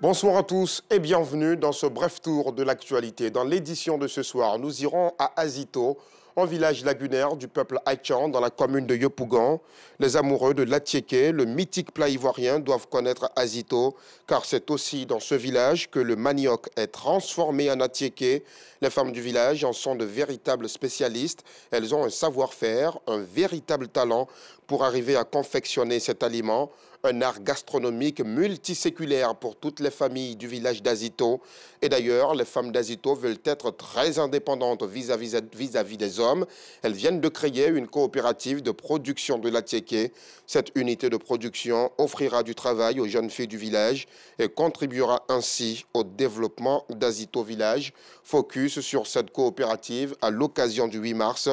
Bonsoir à tous et bienvenue dans ce bref tour de l'actualité. Dans l'édition de ce soir, nous irons à Asito, en village lagunaire du peuple haïtien dans la commune de Yopougan. Les amoureux de l'Atiéké, le mythique plat ivoirien, doivent connaître Azito, car c'est aussi dans ce village que le manioc est transformé en Atiéqué. Les femmes du village en sont de véritables spécialistes. Elles ont un savoir-faire, un véritable talent pour arriver à confectionner cet aliment, un art gastronomique multiséculaire pour toutes les familles du village d'Azito. Et d'ailleurs, les femmes d'Azito veulent être très indépendantes vis à -vis des hommes elles viennent de créer une coopérative de production de la Tieké. Cette unité de production offrira du travail aux jeunes filles du village et contribuera ainsi au développement d'Azito Village. Focus sur cette coopérative à l'occasion du 8 mars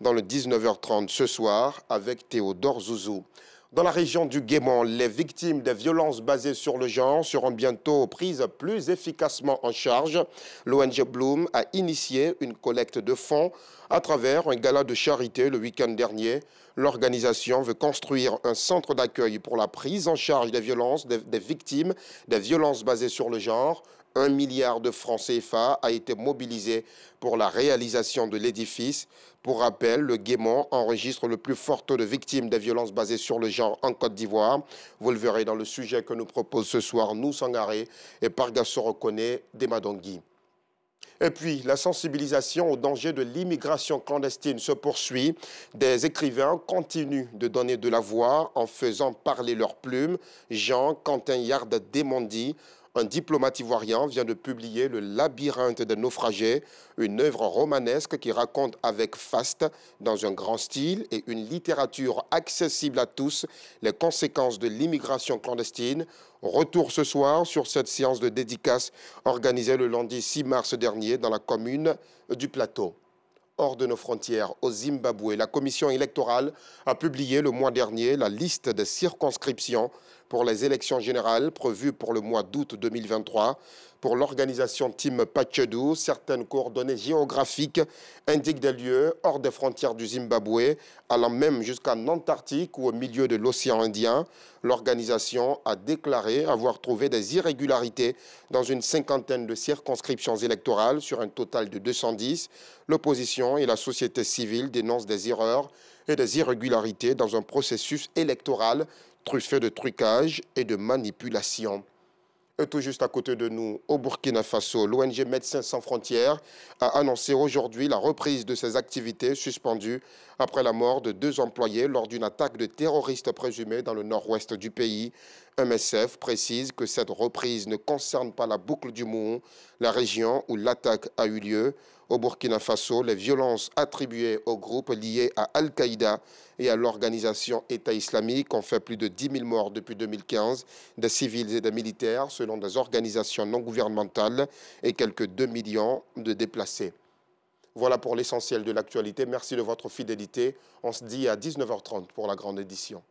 dans le 19h30 ce soir avec Théodore Zouzou. Dans la région du Guémon, les victimes des violences basées sur le genre seront bientôt prises plus efficacement en charge. L'ONG Bloom a initié une collecte de fonds à travers un gala de charité le week-end dernier. L'organisation veut construire un centre d'accueil pour la prise en charge des violences des victimes des violences basées sur le genre. Un milliard de francs CFA a été mobilisé pour la réalisation de l'édifice. Pour rappel, le Guémont enregistre le plus fort taux de victimes des violences basées sur le genre en Côte d'Ivoire. Vous le verrez dans le sujet que nous propose ce soir Nous sangare et Parga reconnaît, Demadongui. Et puis, la sensibilisation au danger de l'immigration clandestine se poursuit. Des écrivains continuent de donner de la voix en faisant parler leurs plumes. Jean Quentin Yard Demondi. Un diplomate ivoirien vient de publier Le labyrinthe des naufragés, une œuvre romanesque qui raconte avec faste, dans un grand style et une littérature accessible à tous, les conséquences de l'immigration clandestine. Retour ce soir sur cette séance de dédicace organisée le lundi 6 mars dernier dans la commune du Plateau hors de nos frontières au Zimbabwe. La commission électorale a publié le mois dernier la liste des circonscriptions pour les élections générales prévues pour le mois d'août 2023. Pour l'organisation Team Pachedou, certaines coordonnées géographiques indiquent des lieux hors des frontières du Zimbabwe, allant même jusqu'en Antarctique ou au milieu de l'océan Indien. L'organisation a déclaré avoir trouvé des irrégularités dans une cinquantaine de circonscriptions électorales sur un total de 210. L'opposition et la société civile dénoncent des erreurs et des irrégularités dans un processus électoral truffé de trucage et de manipulation. Et tout juste à côté de nous, au Burkina Faso, l'ONG Médecins sans frontières a annoncé aujourd'hui la reprise de ses activités suspendues après la mort de deux employés lors d'une attaque de terroristes présumés dans le nord-ouest du pays. MSF précise que cette reprise ne concerne pas la boucle du Mou, la région où l'attaque a eu lieu. Au Burkina Faso, les violences attribuées aux groupes liés à Al-Qaïda et à l'organisation État islamique ont fait plus de 10 000 morts depuis 2015, des civils et des militaires, selon des organisations non gouvernementales, et quelques 2 millions de déplacés. Voilà pour l'essentiel de l'actualité. Merci de votre fidélité. On se dit à 19h30 pour la grande édition.